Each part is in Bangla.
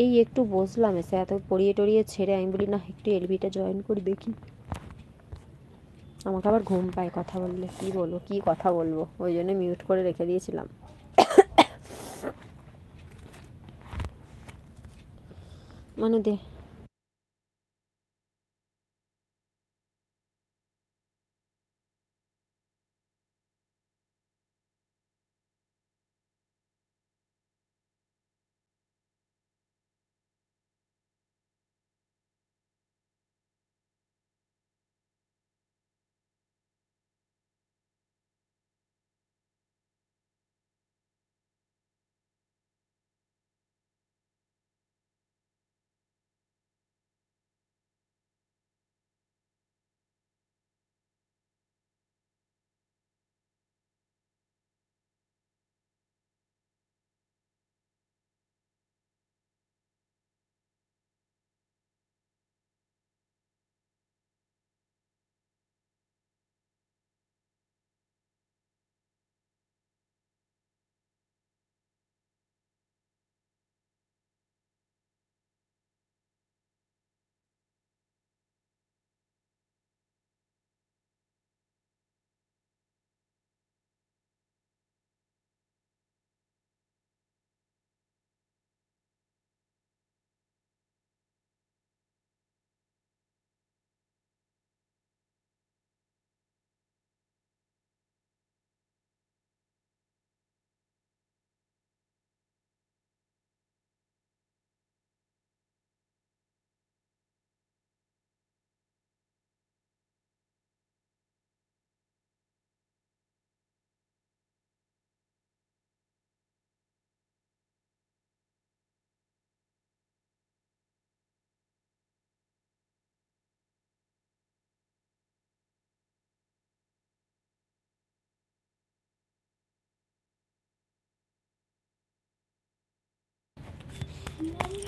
এই একটু বসলাম এসে এত পড়িয়ে টড়িয়ে ছেড়ে আমি বলি না একটু এলবিটা জয়েন করে দেখি আমাকে আবার ঘুম পায় কথা বললে কি বলবো কি কথা বলবো ওই জন্য মিউট করে রেখে দিয়েছিলাম মানে দে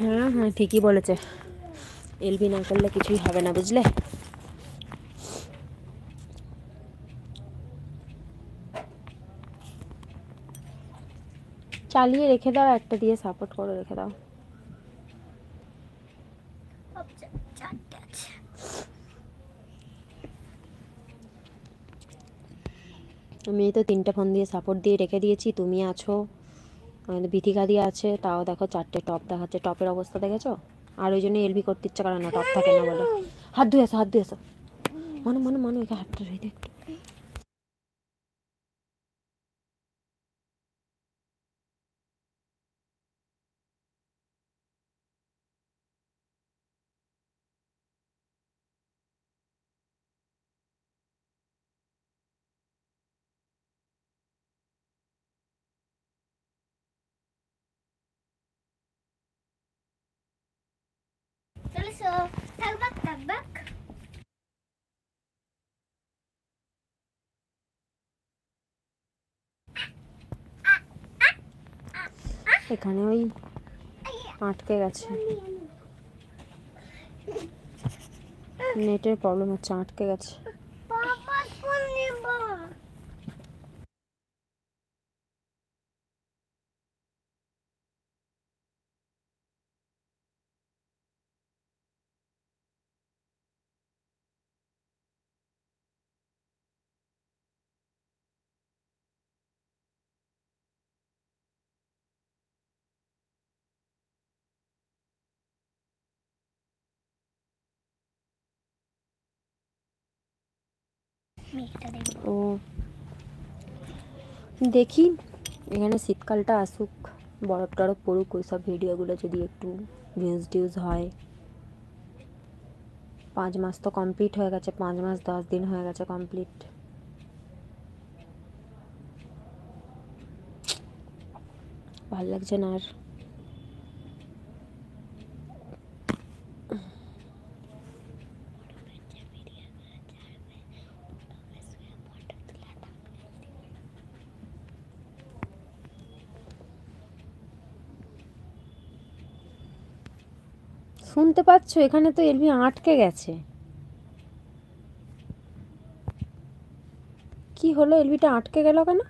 হ্যাঁ হ্যাঁ ঠিকই বলেছে এলবি না করলে কিছুই হবে না বুঝলে চালিয়ে রেখে দাও একটা দিয়ে সাপোর্ট করে রেখে দাও আমি তো তিনটা ফোন দিয়ে সাপোর্ট দিয়ে রেখে দিয়েছি তুমি আছো বিথি গাদি আছে তাও দেখো চারটে টপ দেখাচ্ছে টপের অবস্থা দেখেছো আর ওই জন্য এলবি করতে ইচ্ছা করে না টপ থাকে না বলে হাত ধুয়ে আসো হাত ধুয়ে আসো মানে মানে মানে হাতটা ধুয়ে একটু এখানে ওই আটকে গেছে নেটের প্রবলেম হচ্ছে আটকে গেছে ও দেখি এখানে শীতকালটা আসুক বরফ টরফ পড়ুক ওই সব ভিডিওগুলো যদি একটু ভিউজ টিউজ হয় পাঁচ মাস তো কমপ্লিট হয়ে গেছে পাঁচ মাস দশ দিন হয়ে গেছে কমপ্লিট ভাল লাগছে না আর শুনতে পাচ্ছ এখানে তো এলবি আটকে গেছে কি হলো এলবিটা আটকে গেল কেন